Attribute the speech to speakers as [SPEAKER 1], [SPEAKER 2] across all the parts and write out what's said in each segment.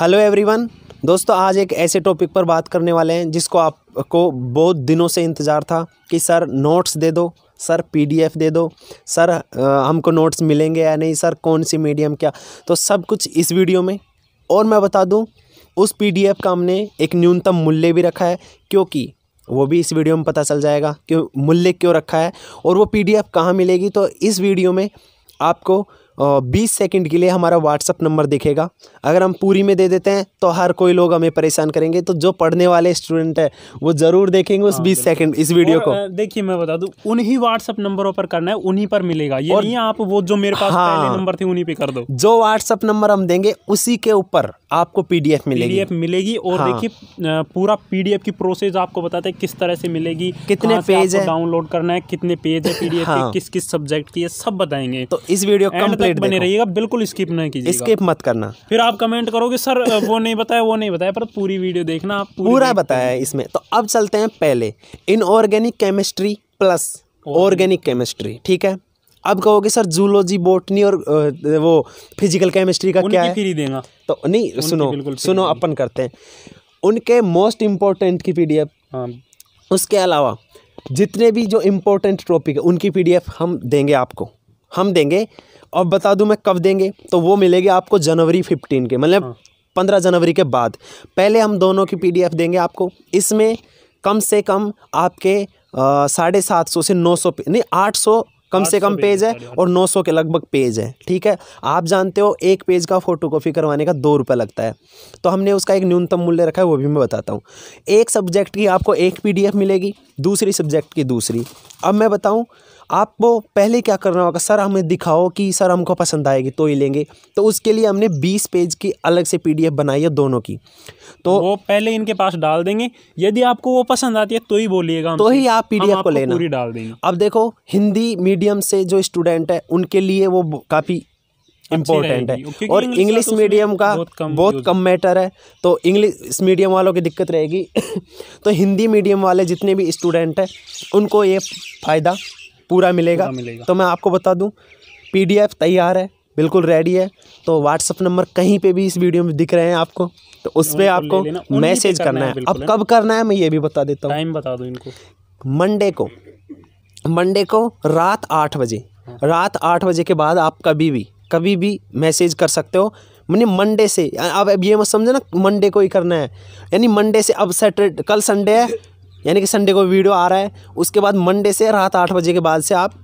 [SPEAKER 1] Hello everyone दोस्तों आज एक ऐसे टॉपिक पर बात करने वाले हैं जिसको आपको बहुत दिनों से इंतज़ार था कि सर नोट्स दे दो सर पीडीएफ दे दो सर हमको नोट्स मिलेंगे या नहीं सर कौन सी मीडियम क्या तो सब कुछ इस वीडियो में और मैं बता दूं उस पीडीएफ का हमने एक न्यूनतम मूल्य भी रखा है क्योंकि वो भी इस वीडियो में पता चल जाएगा कि मूल्य क्यों रखा है और वो पी कहाँ मिलेगी तो इस वीडियो में आपको बीस सेकंड के लिए हमारा व्हाट्सअप नंबर दिखेगा अगर हम पूरी में दे देते हैं तो हर कोई लोग हमें परेशान करेंगे तो जो पढ़ने वाले स्टूडेंट है वो ज़रूर देखेंगे उस हाँ, बीस सेकंड इस वीडियो को
[SPEAKER 2] देखिए मैं बता दूँ उन्हीं व्हाट्सअप नंबरों पर करना है उन्हीं पर मिलेगा ये और आप वो जो मेरे पास हाँ, नंबर थे उन्हीं पर कर दो जो व्हाट्सअप नंबर हम देंगे उसी के
[SPEAKER 1] ऊपर आपको पीडीएफ मिलेगी पीडीएफ
[SPEAKER 2] मिलेगी और हाँ। देखिए पूरा पीडीएफ की प्रोसेस आपको बताते हैं किस तरह से मिलेगी कितने पेज है डाउनलोड करना है कितने पेज है पीडीएफ हाँ। किस किस सब्जेक्ट की है सब बताएंगे तो इस वीडियो कंप्लीट बने रहिएगा बिल्कुल स्किप नहीं कीजिए स्किप मत करना फिर आप कमेंट करोगे सर वो नहीं बताया वो नहीं बताया पर पूरी वीडियो देखना आप पूरा
[SPEAKER 1] बताया इसमें तो अब चलते हैं पहले inorganic chemistry plus organic chemistry ठीक है अब कहोगे सर जूलॉजी बोटनी और वो फिजिकल केमिस्ट्री का क्या है देना तो नहीं सुनो सुनो अपन करते हैं उनके मोस्ट इम्पोर्टेंट की पीडीएफ हाँ उसके अलावा जितने भी जो इम्पोर्टेंट टॉपिक है उनकी पीडीएफ हम देंगे आपको हम देंगे और बता दूं मैं कब देंगे तो वो मिलेगी आपको जनवरी फिफ्टीन के मतलब हाँ। पंद्रह जनवरी के बाद पहले हम दोनों की एफ देंगे आपको इसमें कम से कम आपके साढ़े सात सौ से नौ सौ नहीं आठ सौ कम से कम पेज है और 900 के लगभग पेज है ठीक है आप जानते हो एक पेज का फोटोकॉपी करवाने का दो रुपये लगता है तो हमने उसका एक न्यूनतम मूल्य रखा है वो भी मैं बताता हूँ एक सब्जेक्ट की आपको एक पीडीएफ मिलेगी दूसरी सब्जेक्ट की दूसरी अब मैं बताऊँ आपको पहले क्या करना होगा सर हमें दिखाओ कि सर हमको पसंद आएगी तो ही लेंगे तो उसके लिए हमने बीस पेज की अलग से पीडीएफ बनाई है दोनों की
[SPEAKER 2] तो वो पहले इनके पास डाल देंगे यदि आपको वो पसंद आती है तो ही बोलिएगा तो ही आप पीडीएफ को लेना पूरी डाल देंगे
[SPEAKER 1] अब देखो हिंदी मीडियम से जो स्टूडेंट है उनके लिए वो काफ़ी इम्पोर्टेंट है और इंग्लिश तो मीडियम का बहुत कम, बहुत कम मैटर है तो इंग्लिश मीडियम वालों की दिक्कत रहेगी तो हिंदी मीडियम वाले जितने भी स्टूडेंट हैं उनको ये फ़ायदा पूरा मिलेगा तो मैं आपको बता दूँ पी तैयार है बिल्कुल रेडी है तो व्हाट्सअप नंबर कहीं पे भी इस वीडियो में दिख रहे हैं आपको तो उस पर आपको मैसेज करना है अब कब करना है मैं ये भी बता देता हूँ टाइम बता दो इनको मंडे को मंडे को रात आठ बजे हाँ। रात आठ बजे के बाद आप कभी भी कभी भी मैसेज कर सकते हो मैंने मंडे से अब ये मत समझो ना मंडे को ही करना है यानी मंडे से अब सैटरडे कल संडे है यानी कि संडे को वीडियो आ रहा है उसके बाद मंडे से रात आठ बजे के बाद से आप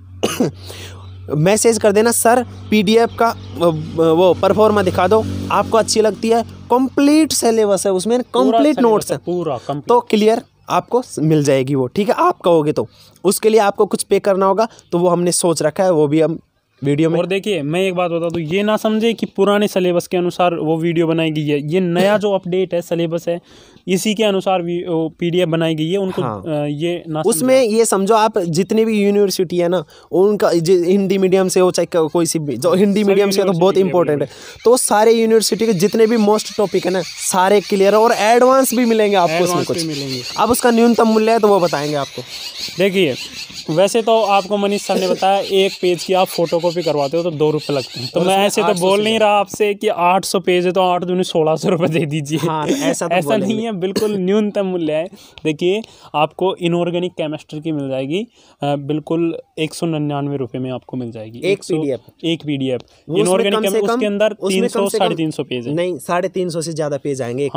[SPEAKER 1] मैसेज कर देना सर पीडीएफ का वो परफॉर्मा दिखा दो आपको अच्छी लगती है कंप्लीट सिलेबस है उसमें कंप्लीट नोट्स है पूरा तो क्लियर आपको मिल जाएगी वो ठीक है आप कहोगे तो उसके लिए आपको कुछ पे करना होगा तो वो हमने सोच रखा है वो भी हम वीडियो
[SPEAKER 2] में और देखिए मैं एक बात बता दूँ तो ये ना समझे कि पुराने सिलेबस के अनुसार वो वीडियो बनाई गई है ये नया जो अपडेट है सिलेबस है इसी के अनुसार पीडीएफ बनाई गई है उनको
[SPEAKER 1] हाँ। ये ना उसमें ये समझो आप जितनी भी यूनिवर्सिटी है ना उनका हिंदी मीडियम से हो चाहे कोई सी जो हिंदी मीडियम से तो बहुत इंपॉर्टेंट है तो सारे यूनिवर्सिटी के जितने भी मोस्ट टॉपिक है ना सारे क्लियर है और एडवांस भी मिलेंगे आपको उसमें कुछ मिलेंगे अब उसका न्यूनतम मूल्य है तो वो बताएंगे आपको देखिए वैसे तो आपको मनीष सर ने बताया एक पेज की
[SPEAKER 2] आप फोटो कॉपी करवाते हो तो दो रुपये लगते हैं तो मैं ऐसे तो बोल नहीं रहा आपसे कि आठ सौ पेज है तो आठ दूनी सोलह सौ रुपये दे दीजिए हाँ, तो ऐसा तो ऐसा नहीं है बिल्कुल न्यूनतम मूल्य है देखिए आपको इनऑर्गेनिक केमिस्ट्री की मिल जाएगी बिल्कुल एक सौ निन्यानवे रुपये में आपको मिल जाएगी एक पी डी एफ एक पी डी एफ इनऑर्गेनिक उसके अंदर तीन सौ साढ़े तीन सौ पेज है नहीं साढ़े तीन सौ से ज़्यादा पेज आएंगे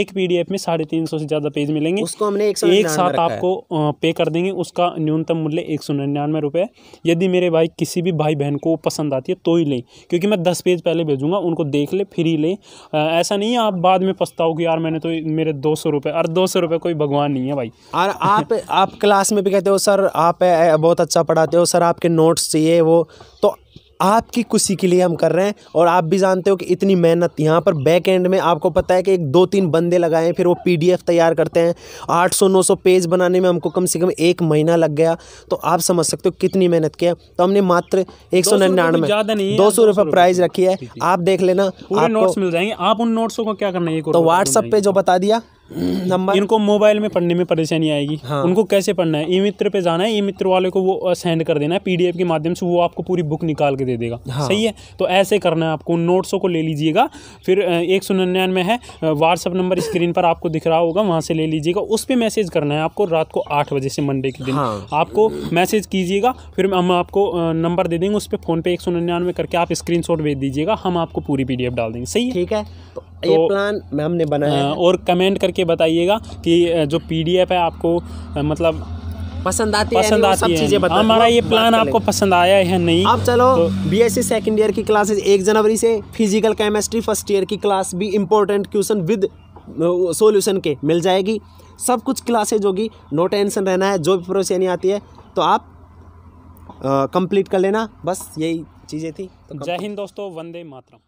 [SPEAKER 2] एक पी डी एफ में साढ़े तीन सौ से ज़्यादा पेज मिलेंगे उसको हमने एक साथ आपको पे कर देंगे उसका न्यूनतम मूल्य एक सौ निन्यानवे रुपये यदि मेरे भाई किसी भी भाई बहन उनको पसंद आती है तो ही लें क्योंकि मैं दस पेज पहले भेजूंगा उनको देख लें फिर ही लें ऐसा नहीं है आप बाद में पछताओ कि यार मैंने तो मेरे दो सौ रुपये अरे दो सौ रुपये कोई भगवान नहीं है भाई और
[SPEAKER 1] आप आप क्लास में भी कहते हो सर आप बहुत अच्छा पढ़ाते हो सर आपके नोट्स चाहिए वो तो आपकी खुशी के लिए हम कर रहे हैं और आप भी जानते हो कि इतनी मेहनत यहाँ पर बैक एंड में आपको पता है कि एक दो तीन बंदे लगाए फिर वो पीडीएफ तैयार करते हैं 800-900 पेज बनाने में हमको कम से कम एक महीना लग गया तो आप समझ सकते हो कितनी मेहनत किया तो हमने मात्र एक सौ निन्यानवे दो सौ रुपये प्राइज़ रखी है आप देख लेना नोट्स
[SPEAKER 2] मिल जाएंगे आप उन नोट्सों को क्या करना है तो व्हाट्सअप पर जो बता दिया नंबर hmm, इनको मोबाइल में पढ़ने में परेशानी आएगी हाँ। उनको कैसे पढ़ना है ई मित्र पे जाना है ई मित्र वाले को वो सेंड कर देना है पीडीएफ के माध्यम से वो आपको पूरी बुक निकाल के दे देगा हाँ। सही है तो ऐसे करना है आपको नोट्सों को ले लीजिएगा फिर एक सौ निन्यानवे है व्हाट्सअप नंबर स्क्रीन पर आपको दिख रहा होगा वहाँ से ले लीजिएगा उस पर मैसेज करना है आपको रात को आठ बजे से मंडे के दिन हाँ। आपको मैसेज कीजिएगा फिर हम आपको नंबर दे देंगे उस पर फोन पे एक सौ निन्यानवे करके आप स्क्रीन भेज दीजिएगा हम आपको पूरी पी डाल देंगे सही है ठीक है तो, तो ये प्लान हमने बनाया और कमेंट करके करके बताइएगा कि जो पीडीएफ है आपको मतलब पसंद आती पसंद है पसंद आती है हमारा ये प्लान आपको
[SPEAKER 1] पसंद आया है नहीं आप चलो तो, B S C second year की क्लासेज एक जनवरी से फिजिकल केमिस्ट्री फर्स्ट ईयर की क्लास भी इम्पोर्टेंट क्वेश्चन विद सोल्यूशन के मिल जाएगी सब कुछ क्लासेज होगी नो टेंशन रहना है जो भी परेशानी आती है तो आप कंप्लीट कर लेना बस यही चीज़ें थी तो जय
[SPEAKER 2] हिंद दोस्तों वंदे मातरम